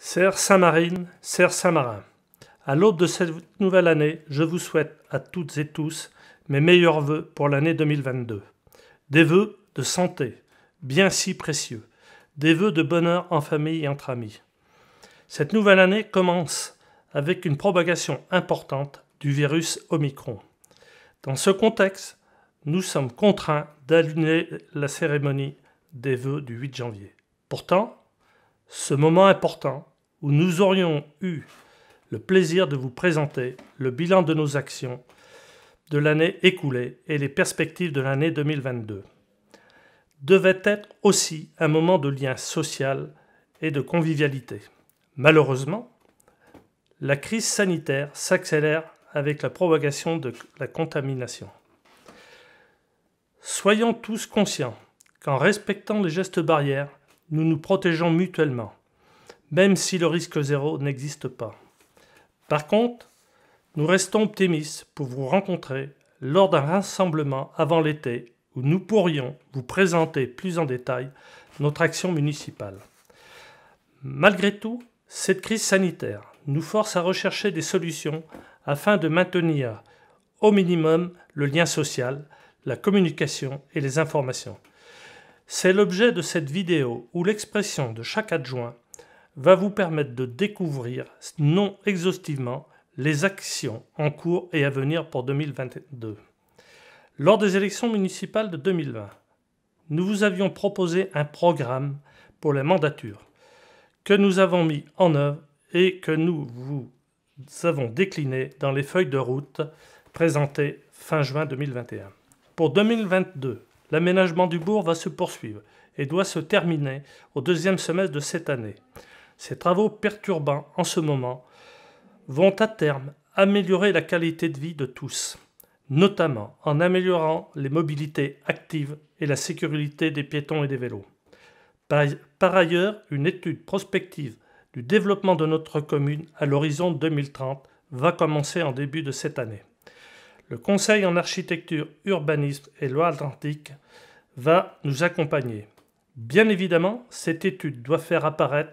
Sers Saint-Marine, Sœurs Saint-Marin, à l'aube de cette nouvelle année, je vous souhaite à toutes et tous mes meilleurs voeux pour l'année 2022. Des vœux de santé, bien si précieux, des vœux de bonheur en famille et entre amis. Cette nouvelle année commence avec une propagation importante du virus Omicron. Dans ce contexte, nous sommes contraints d'allumer la cérémonie des vœux du 8 janvier. Pourtant, ce moment important où nous aurions eu le plaisir de vous présenter le bilan de nos actions de l'année écoulée et les perspectives de l'année 2022 devait être aussi un moment de lien social et de convivialité. Malheureusement, la crise sanitaire s'accélère avec la propagation de la contamination. Soyons tous conscients qu'en respectant les gestes barrières, nous nous protégeons mutuellement, même si le risque zéro n'existe pas. Par contre, nous restons optimistes pour vous rencontrer lors d'un rassemblement avant l'été où nous pourrions vous présenter plus en détail notre action municipale. Malgré tout, cette crise sanitaire nous force à rechercher des solutions afin de maintenir au minimum le lien social, la communication et les informations. C'est l'objet de cette vidéo où l'expression de chaque adjoint va vous permettre de découvrir non exhaustivement les actions en cours et à venir pour 2022. Lors des élections municipales de 2020, nous vous avions proposé un programme pour les mandatures que nous avons mis en œuvre et que nous vous avons décliné dans les feuilles de route présentées fin juin 2021. Pour 2022, L'aménagement du bourg va se poursuivre et doit se terminer au deuxième semestre de cette année. Ces travaux perturbants en ce moment vont à terme améliorer la qualité de vie de tous, notamment en améliorant les mobilités actives et la sécurité des piétons et des vélos. Par ailleurs, une étude prospective du développement de notre commune à l'horizon 2030 va commencer en début de cette année. Le Conseil en architecture, urbanisme et loi atlantique va nous accompagner. Bien évidemment, cette étude doit faire apparaître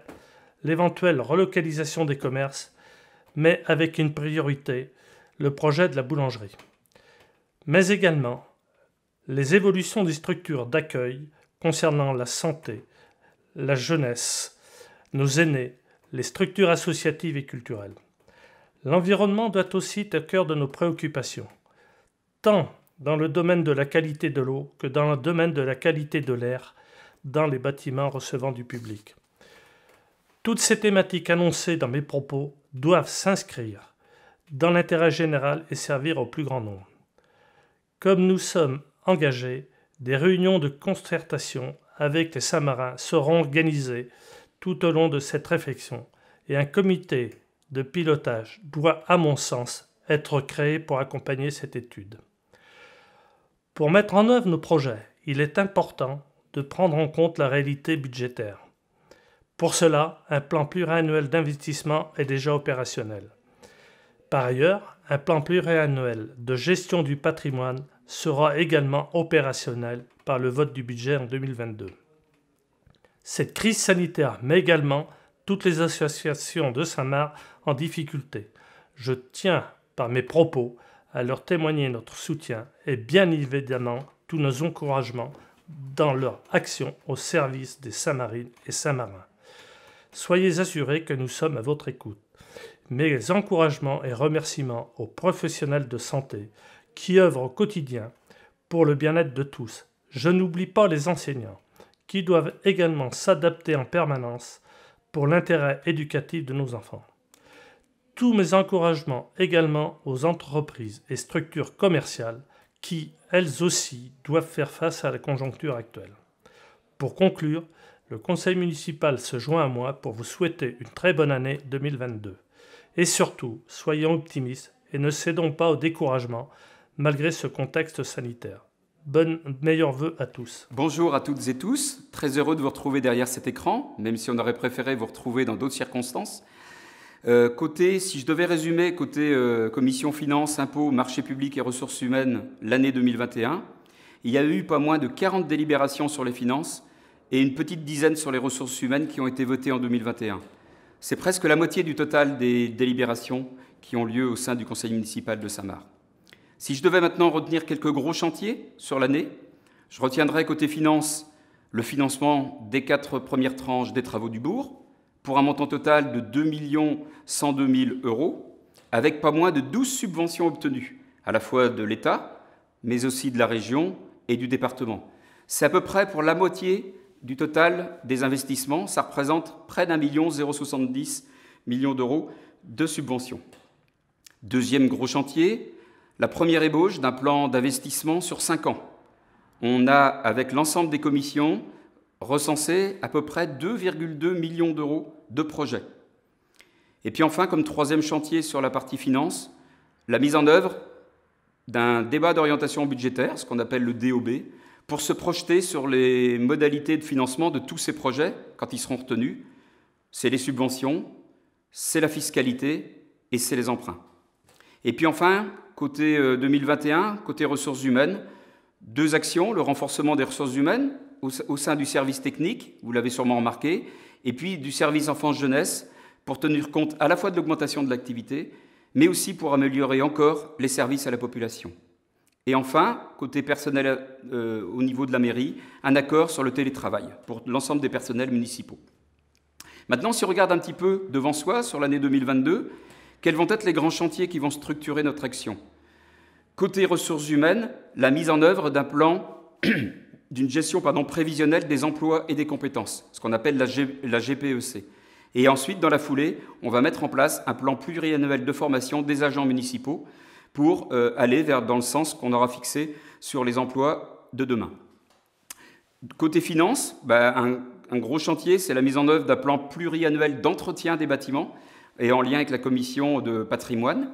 l'éventuelle relocalisation des commerces, mais avec une priorité, le projet de la boulangerie. Mais également, les évolutions des structures d'accueil concernant la santé, la jeunesse, nos aînés, les structures associatives et culturelles. L'environnement doit aussi être au cœur de nos préoccupations tant dans le domaine de la qualité de l'eau que dans le domaine de la qualité de l'air dans les bâtiments recevant du public. Toutes ces thématiques annoncées dans mes propos doivent s'inscrire dans l'intérêt général et servir au plus grand nombre. Comme nous sommes engagés, des réunions de concertation avec les Samarins seront organisées tout au long de cette réflexion et un comité de pilotage doit, à mon sens, être créé pour accompagner cette étude. Pour mettre en œuvre nos projets, il est important de prendre en compte la réalité budgétaire. Pour cela, un plan pluriannuel d'investissement est déjà opérationnel. Par ailleurs, un plan pluriannuel de gestion du patrimoine sera également opérationnel par le vote du budget en 2022. Cette crise sanitaire met également toutes les associations de Saint-Marc en difficulté. Je tiens, par mes propos, à leur témoigner notre soutien et bien évidemment tous nos encouragements dans leur action au service des Samarines et Samarins. Soyez assurés que nous sommes à votre écoute. Mes encouragements et remerciements aux professionnels de santé qui œuvrent au quotidien pour le bien-être de tous. Je n'oublie pas les enseignants qui doivent également s'adapter en permanence pour l'intérêt éducatif de nos enfants tous mes encouragements également aux entreprises et structures commerciales qui, elles aussi, doivent faire face à la conjoncture actuelle. Pour conclure, le conseil municipal se joint à moi pour vous souhaiter une très bonne année 2022. Et surtout, soyons optimistes et ne cédons pas au découragement malgré ce contexte sanitaire. Bonne, meilleurs vœux à tous. Bonjour à toutes et tous. Très heureux de vous retrouver derrière cet écran, même si on aurait préféré vous retrouver dans d'autres circonstances. Euh, côté, si je devais résumer, côté euh, commission finance, impôts, marchés publics et ressources humaines, l'année 2021, il y a eu pas moins de 40 délibérations sur les finances et une petite dizaine sur les ressources humaines qui ont été votées en 2021. C'est presque la moitié du total des délibérations qui ont lieu au sein du conseil municipal de Samar. Si je devais maintenant retenir quelques gros chantiers sur l'année, je retiendrai côté finance le financement des quatre premières tranches des travaux du bourg, pour un montant total de 2 102 000 euros, avec pas moins de 12 subventions obtenues, à la fois de l'État, mais aussi de la région et du département. C'est à peu près pour la moitié du total des investissements, ça représente près d'un million 070 millions d'euros de subventions. Deuxième gros chantier, la première ébauche d'un plan d'investissement sur 5 ans. On a, avec l'ensemble des commissions, recensé à peu près 2,2 millions d'euros de projets. Et puis enfin, comme troisième chantier sur la partie finance, la mise en œuvre d'un débat d'orientation budgétaire, ce qu'on appelle le DOB, pour se projeter sur les modalités de financement de tous ces projets quand ils seront retenus. C'est les subventions, c'est la fiscalité et c'est les emprunts. Et puis enfin, côté 2021, euh, côté ressources humaines, deux actions, le renforcement des ressources humaines au, sein du service technique, vous l'avez sûrement remarqué, et puis du service enfance-jeunesse, pour tenir compte à la fois de l'augmentation de l'activité, mais aussi pour améliorer encore les services à la population. Et enfin, côté personnel euh, au niveau de la mairie, un accord sur le télétravail pour l'ensemble des personnels municipaux. Maintenant, si on regarde un petit peu devant soi sur l'année 2022, quels vont être les grands chantiers qui vont structurer notre action Côté ressources humaines, la mise en œuvre d'un plan d'une gestion pardon, prévisionnelle des emplois et des compétences, ce qu'on appelle la, GPEC. Et ensuite, dans la foulée, on va mettre en place un plan pluriannuel de formation des agents municipaux pour euh, aller vers, dans le sens qu'on aura fixé sur les emplois de demain. Côté finance, bah, un, gros chantier, c'est la mise en œuvre d'un plan pluriannuel d'entretien des bâtiments et en lien avec la commission de patrimoine.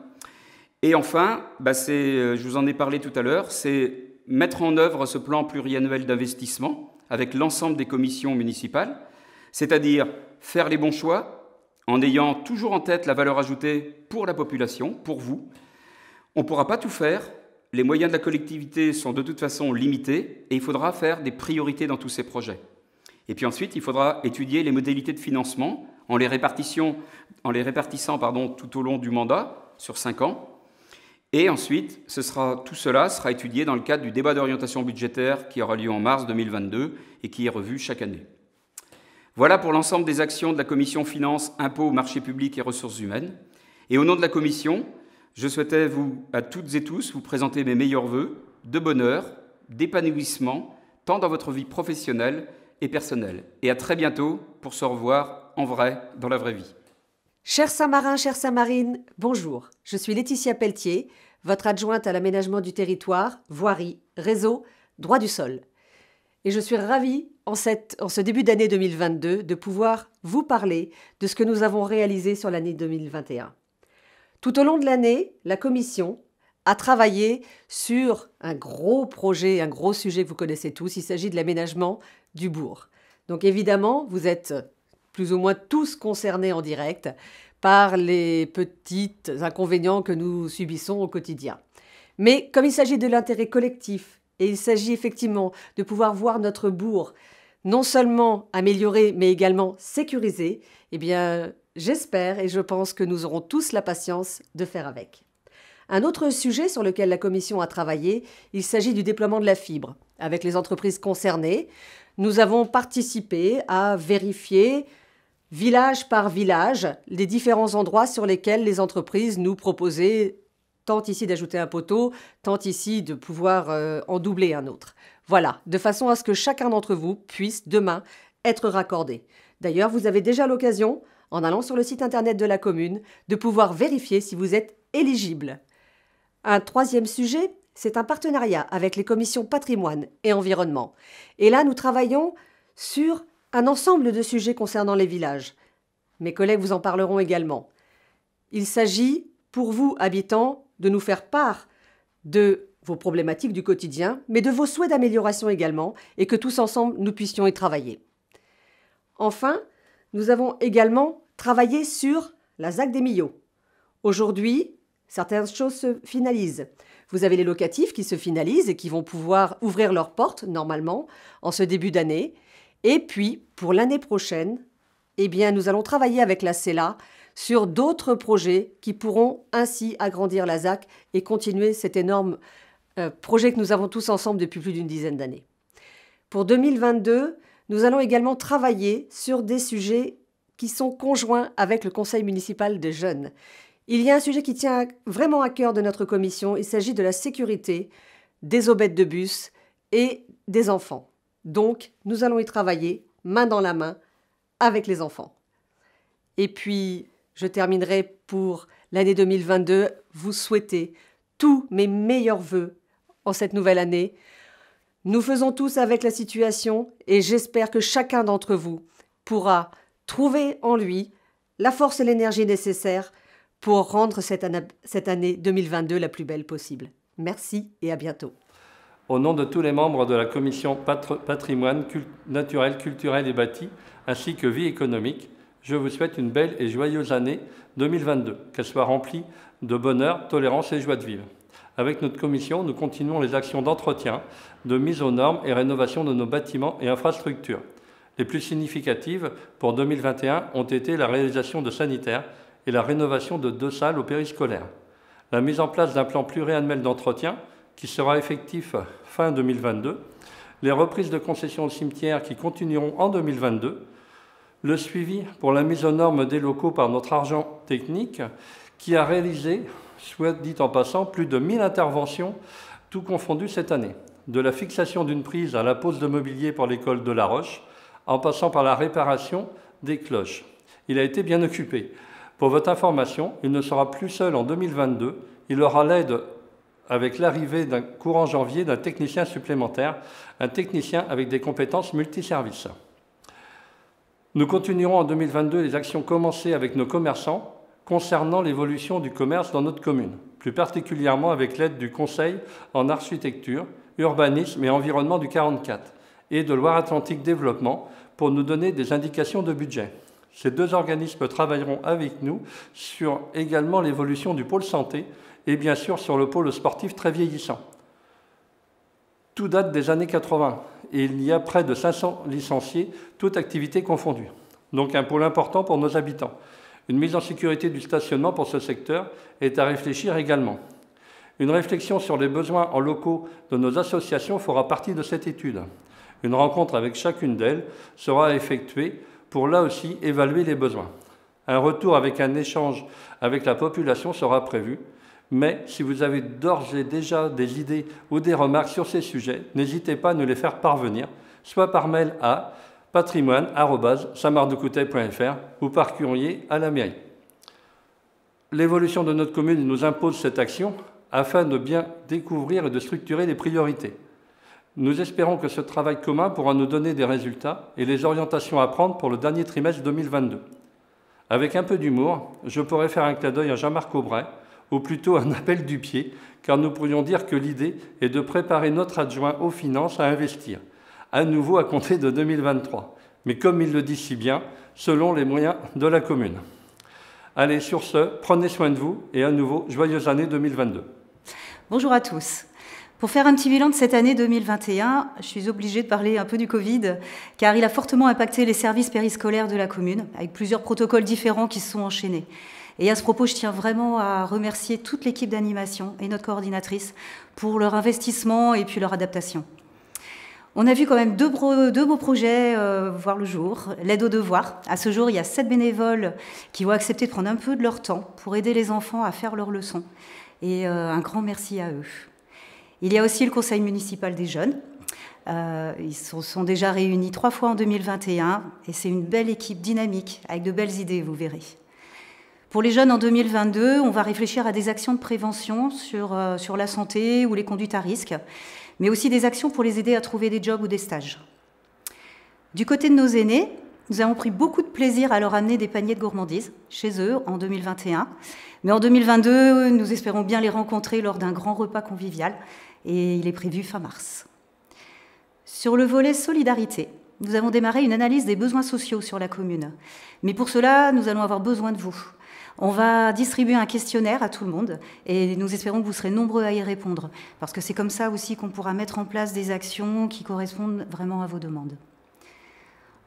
Et enfin, bah, euh, je vous en ai parlé tout à l'heure, c'est mettre en œuvre ce plan pluriannuel d'investissement avec l'ensemble des commissions municipales, c'est-à-dire faire les bons choix en ayant toujours en tête la valeur ajoutée pour la population, pour vous. On ne pourra pas tout faire, les moyens de la collectivité sont de toute façon limités et il faudra faire des priorités dans tous ces projets. Et puis ensuite, il faudra étudier les modalités de financement en les, répartissant tout au long du mandat, sur cinq ans, et ensuite, ce sera, tout cela sera étudié dans le cadre du débat d'orientation budgétaire qui aura lieu en mars 2022 et qui est revu chaque année. Voilà pour l'ensemble des actions de la Commission Finances, Impôts, Marchés Publics et Ressources Humaines. Et au nom de la Commission, je souhaitais vous, à toutes et tous, vous présenter mes meilleurs voeux de bonheur, d'épanouissement, tant dans votre vie professionnelle et personnelle. Et à très bientôt pour se revoir en vrai, dans la vraie vie. Chers chers Saint-Marine, bonjour. Je suis Laetitia Pelletier, votre adjointe à l'aménagement du territoire, voirie, réseau, droit du sol. Et je suis ravie, en, en ce début d'année 2022, de pouvoir vous parler de ce que nous avons réalisé sur l'année 2021. Tout au long de l'année, la Commission a travaillé sur un gros projet, un gros sujet que vous connaissez tous. Il s'agit de l'aménagement du bourg. Donc évidemment, vous êtes plus ou moins tous concernés en direct par les petits inconvénients que nous subissons au quotidien. Mais comme il s'agit de l'intérêt collectif, et il s'agit effectivement de pouvoir voir notre bourg non seulement amélioré, mais également sécurisé, eh bien, j'espère et je pense que nous aurons tous la patience de faire avec. Un autre sujet sur lequel la Commission a travaillé, il s'agit du déploiement de la fibre avec les entreprises concernées. Nous avons participé à vérifier village par village, les différents endroits sur lesquels les entreprises nous proposaient tant ici d'ajouter un poteau, tant ici de pouvoir euh, en doubler un autre. Voilà, de façon à ce que chacun d'entre vous puisse demain être raccordé. D'ailleurs, vous avez déjà l'occasion, en allant sur le site internet de la commune, de pouvoir vérifier si vous êtes éligible. Un troisième sujet, c'est un partenariat avec les commissions patrimoine et environnement. Et là, nous travaillons sur un ensemble de sujets concernant les villages. Mes collègues vous en parleront également. Il s'agit, pour vous, habitants, de nous faire part de vos problématiques du quotidien, mais de vos souhaits d'amélioration également, et que tous ensemble, nous puissions y travailler. Enfin, nous avons également travaillé sur la ZAC des Millots. Aujourd'hui, certaines choses se finalisent. Vous avez les locatifs qui se finalisent et qui vont pouvoir ouvrir leurs portes, normalement, en ce début d'année. Et puis, pour l'année prochaine, eh nous allons travailler avec la CELA sur d'autres projets qui pourront ainsi agrandir la ZAC et continuer cet énorme euh, projet que nous avons tous ensemble depuis plus d'une dizaine d'années. Pour 2022, nous allons également travailler sur des sujets qui sont conjoints avec le Conseil municipal des jeunes. Il y a un sujet qui tient vraiment à cœur de notre commission, il s'agit de la sécurité des obètes de bus et des enfants. Donc, nous allons y travailler main dans la main avec les enfants. Et puis, je terminerai pour l'année 2022, vous souhaitez tous mes meilleurs voeux en cette nouvelle année. Nous faisons tous avec la situation et j'espère que chacun d'entre vous pourra trouver en lui la force et l'énergie nécessaires pour rendre cette, année 2022 la plus belle possible. Merci et à bientôt. Au nom de tous les membres de la commission patrimoine naturel, culturel et bâti, ainsi que vie économique, je vous souhaite une belle et joyeuse année 2022, qu'elle soit remplie de bonheur, tolérance et joie de vivre. Avec notre commission, nous continuons les actions d'entretien, de mise aux normes et rénovation de nos bâtiments et infrastructures. Les plus significatives pour 2021 ont été la réalisation de sanitaires et la rénovation de deux salles au périscolaire, la mise en place d'un plan pluriannuel d'entretien qui sera effectif fin 2022, les reprises de concessions au cimetière qui continueront en 2022, le suivi pour la mise aux normes des locaux par notre argent technique qui a réalisé, soit dit en passant, plus de 1000 interventions, tout confondu cette année, de la fixation d'une prise à la pose de mobilier pour l'école de La Roche, en passant par la réparation des cloches. Il a été bien occupé. Pour votre information, il ne sera plus seul en 2022, il aura l'aide avec l'arrivée d'un courant janvier d'un technicien supplémentaire, un technicien avec des compétences multiservices. Nous continuerons en 2022 les actions commencées avec nos commerçants concernant l'évolution du commerce dans notre commune, plus particulièrement avec l'aide du Conseil en architecture, urbanisme et environnement du 44 et de Loire-Atlantique Développement pour nous donner des indications de budget. Ces deux organismes travailleront avec nous sur également l'évolution du pôle santé et bien sûr sur le pôle sportif très vieillissant. Tout date des années 80 et il y a près de 500 licenciés, toutes activités confondues. Donc un pôle important pour nos habitants. Une mise en sécurité du stationnement pour ce secteur est à réfléchir également. Une réflexion sur les besoins en locaux de nos associations fera partie de cette étude. Une rencontre avec chacune d'elles sera effectuée pour là aussi évaluer les besoins. Un retour avec un échange avec la population sera prévu mais si vous avez d'ores et déjà des idées ou des remarques sur ces sujets, n'hésitez pas à nous les faire parvenir, soit par mail à patrimoine.samardecoutet.fr ou par courrier à la mairie. L'évolution de notre commune nous impose cette action afin de bien découvrir et de structurer les priorités. Nous espérons que ce travail commun pourra nous donner des résultats et les orientations à prendre pour le dernier trimestre 2022. Avec un peu d'humour, je pourrais faire un clin d'œil à Jean-Marc Aubray, ou plutôt un appel du pied, car nous pourrions dire que l'idée est de préparer notre adjoint aux finances à investir, à nouveau à compter de 2023, mais comme il le dit si bien, selon les moyens de la commune. Allez, sur ce, prenez soin de vous et à nouveau, joyeuse année 2022. Bonjour à tous. Pour faire un petit bilan de cette année 2021, je suis obligée de parler un peu du Covid, car il a fortement impacté les services périscolaires de la commune, avec plusieurs protocoles différents qui se sont enchaînés. Et à ce propos, je tiens vraiment à remercier toute l'équipe d'animation et notre coordinatrice pour leur investissement et puis leur adaptation. On a vu quand même deux, beaux projets euh, voir le jour. L'aide aux devoirs. À ce jour, il y a sept bénévoles qui vont accepter de prendre un peu de leur temps pour aider les enfants à faire leurs leçons. Et euh, un grand merci à eux. Il y a aussi le Conseil municipal des jeunes. Euh, ils se sont déjà réunis trois fois en 2021 et c'est une belle équipe dynamique avec de belles idées, vous verrez. Pour les jeunes en 2022, on va réfléchir à des actions de prévention sur, euh, sur la santé ou les conduites à risque, mais aussi des actions pour les aider à trouver des jobs ou des stages. Du côté de nos aînés, nous avons pris beaucoup de plaisir à leur amener des paniers de gourmandises chez eux en 2021. Mais en 2022, nous espérons bien les rencontrer lors d'un grand repas convivial et il est prévu fin mars. Sur le volet solidarité, nous avons démarré une analyse des besoins sociaux sur la commune. Mais pour cela, nous allons avoir besoin de vous. On va distribuer un questionnaire à tout le monde et nous espérons que vous serez nombreux à y répondre, parce que c'est comme ça aussi qu'on pourra mettre en place des actions qui correspondent vraiment à vos demandes.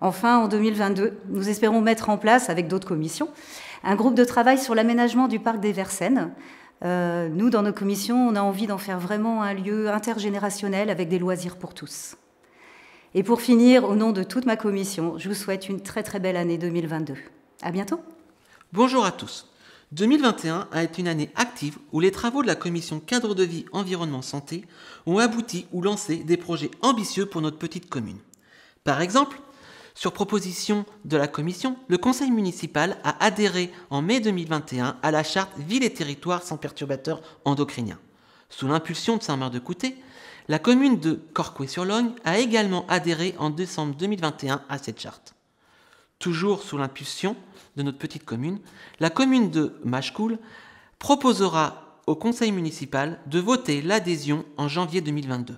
Enfin, en 2022, nous espérons mettre en place, avec d'autres commissions, un groupe de travail sur l'aménagement du parc des Versailles. Euh, nous, dans nos commissions, on a envie d'en faire vraiment un lieu intergénérationnel avec des loisirs pour tous. Et pour finir, au nom de toute ma commission, je vous souhaite une très très belle année 2022. À bientôt! Bonjour à tous. 2021 a été une année active où les travaux de la commission cadre de vie environnement santé ont abouti ou lancé des projets ambitieux pour notre petite commune. Par exemple, sur proposition de la commission, le conseil municipal a adhéré en mai 2021 à la charte Ville et territoires sans perturbateurs endocriniens. Sous l'impulsion de saint marc de coutet la commune de Corcoué-sur-Logne a également adhéré en décembre 2021 à cette charte toujours sous l'impulsion de notre petite commune, la commune de Machecoul proposera au conseil municipal de voter l'adhésion en janvier 2022.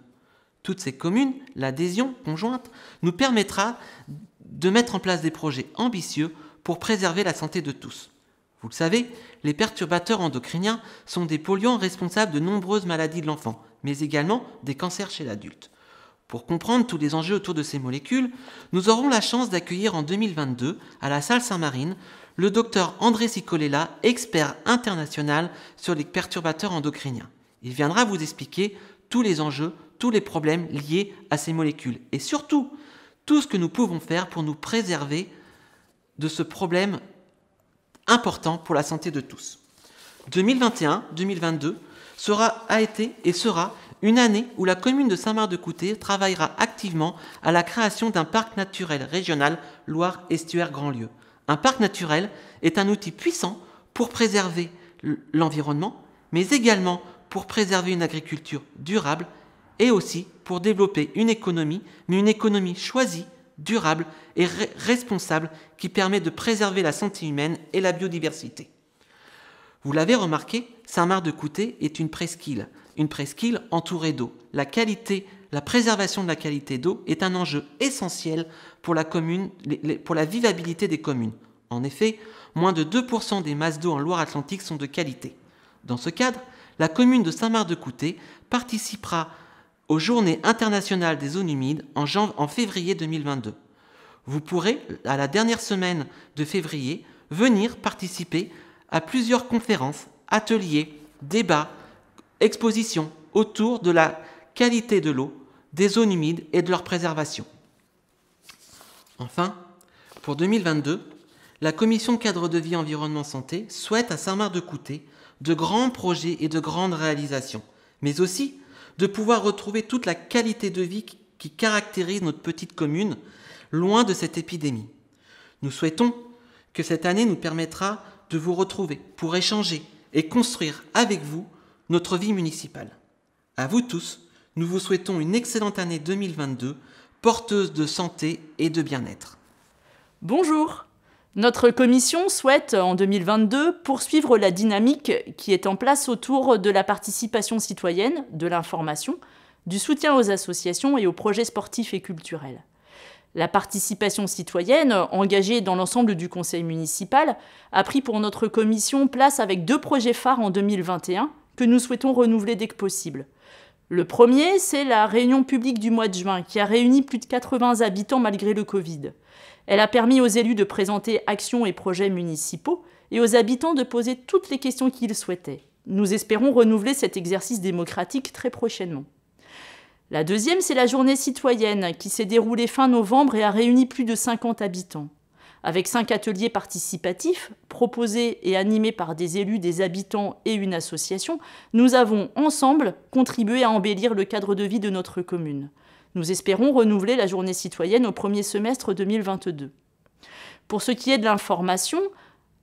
Toutes ces communes, l'adhésion conjointe nous permettra de mettre en place des projets ambitieux pour préserver la santé de tous. Vous le savez, les perturbateurs endocriniens sont des polluants responsables de nombreuses maladies de l'enfant, mais également des cancers chez l'adulte. Pour comprendre tous les enjeux autour de ces molécules, nous aurons la chance d'accueillir en 2022, à la salle Saint-Marine, le docteur André Sicolella, expert international sur les perturbateurs endocriniens. Il viendra vous expliquer tous les enjeux, tous les problèmes liés à ces molécules et surtout tout ce que nous pouvons faire pour nous préserver de ce problème important pour la santé de tous. 2021-2022 sera a été et sera une année où la commune de saint marc de Couté travaillera activement à la création d'un parc naturel régional Loire-Estuaire-Grandlieu. Un parc naturel est un outil puissant pour préserver l'environnement, mais également pour préserver une agriculture durable et aussi pour développer une économie, mais une économie choisie, durable et responsable qui permet de préserver la santé humaine et la biodiversité. Vous l'avez remarqué, saint marc de couté est une presqu'île une presqu'île entourée d'eau. La qualité, la préservation de la qualité d'eau est un enjeu essentiel pour la, commune, pour la vivabilité des communes. En effet, moins de 2% des masses d'eau en Loire-Atlantique sont de qualité. Dans ce cadre, la commune de Saint-Marc-de-Couté participera aux Journées internationales des zones humides en, en février 2022. Vous pourrez, à la dernière semaine de février, venir participer à plusieurs conférences, ateliers, débats Exposition autour de la qualité de l'eau, des zones humides et de leur préservation. Enfin, pour 2022, la commission cadre de vie environnement santé souhaite à Saint-Marc-de-Couté de grands projets et de grandes réalisations, mais aussi de pouvoir retrouver toute la qualité de vie qui caractérise notre petite commune, loin de cette épidémie. Nous souhaitons que cette année nous permettra de vous retrouver pour échanger et construire avec vous notre vie municipale. À vous tous, nous vous souhaitons une excellente année 2022, porteuse de santé et de bien-être. Bonjour Notre commission souhaite, en 2022, poursuivre la dynamique qui est en place autour de la participation citoyenne, de l'information, du soutien aux associations et aux projets sportifs et culturels. La participation citoyenne, engagée dans l'ensemble du conseil municipal, a pris pour notre commission place avec deux projets phares en 2021 que nous souhaitons renouveler dès que possible. Le premier, c'est la réunion publique du mois de juin, qui a réuni plus de 80 habitants malgré le Covid. Elle a permis aux élus de présenter actions et projets municipaux et aux habitants de poser toutes les questions qu'ils souhaitaient. Nous espérons renouveler cet exercice démocratique très prochainement. La deuxième, c'est la journée citoyenne, qui s'est déroulée fin novembre et a réuni plus de 50 habitants avec cinq ateliers participatifs proposés et animés par des élus, des habitants et une association, nous avons ensemble contribué à embellir le cadre de vie de notre commune. Nous espérons renouveler la journée citoyenne au premier semestre 2022. Pour ce qui est de l'information,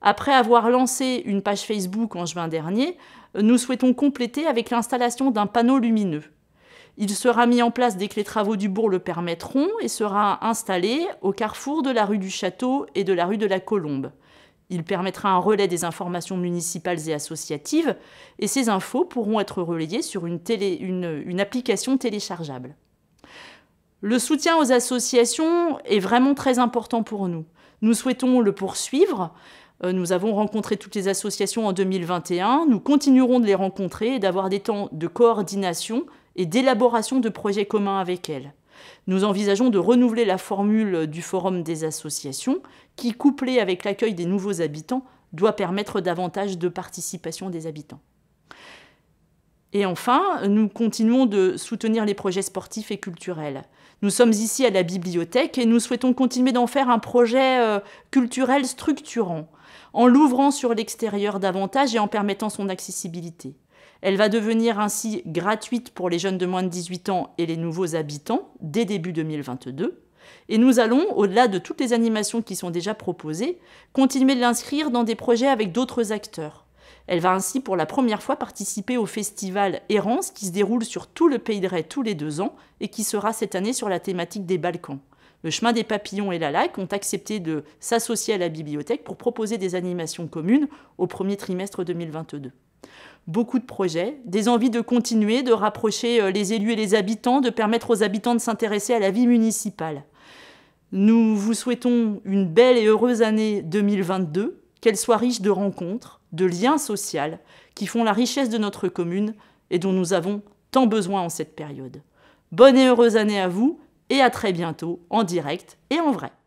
après avoir lancé une page Facebook en juin dernier, nous souhaitons compléter avec l'installation d'un panneau lumineux. Il sera mis en place dès que les travaux du bourg le permettront et sera installé au carrefour de la rue du Château et de la rue de la Colombe. Il permettra un relais des informations municipales et associatives et ces infos pourront être relayées sur une, application téléchargeable. Le soutien aux associations est vraiment très important pour nous. Nous souhaitons le poursuivre. Euh, nous avons rencontré toutes les associations en 2021. Nous continuerons de les rencontrer et d'avoir des temps de coordination et d'élaboration de projets communs avec elles. Nous envisageons de renouveler la formule du forum des associations qui, couplée avec l'accueil des nouveaux habitants, doit permettre davantage de participation des habitants. Et enfin, nous continuons de soutenir les projets sportifs et culturels. Nous sommes ici à la bibliothèque et nous souhaitons continuer d'en faire un projet euh, culturel structurant, en l'ouvrant sur l'extérieur davantage et en permettant son accessibilité. Elle va devenir ainsi gratuite pour les jeunes de moins de 18 ans et les nouveaux habitants dès début 2022. Et nous allons, au-delà de toutes les animations qui sont déjà proposées, continuer de l'inscrire dans des projets avec d'autres acteurs. Elle va ainsi pour la première fois participer au festival Errance qui se déroule sur tout le Pays de Ray tous les deux ans et qui sera cette année sur la thématique des Balkans. Le chemin des papillons et la LAC ont accepté de s'associer à la bibliothèque pour proposer des animations communes au premier trimestre 2022 beaucoup de projets, des envies de continuer, de rapprocher euh, les élus et les habitants, de permettre aux habitants de s'intéresser à la vie municipale. Nous vous souhaitons une belle et heureuse année 2022, qu'elle soit riche de rencontres, de liens sociaux qui font la richesse de notre commune et dont nous avons tant besoin en cette période. Bonne et heureuse année à vous et à très bientôt en direct et en vrai.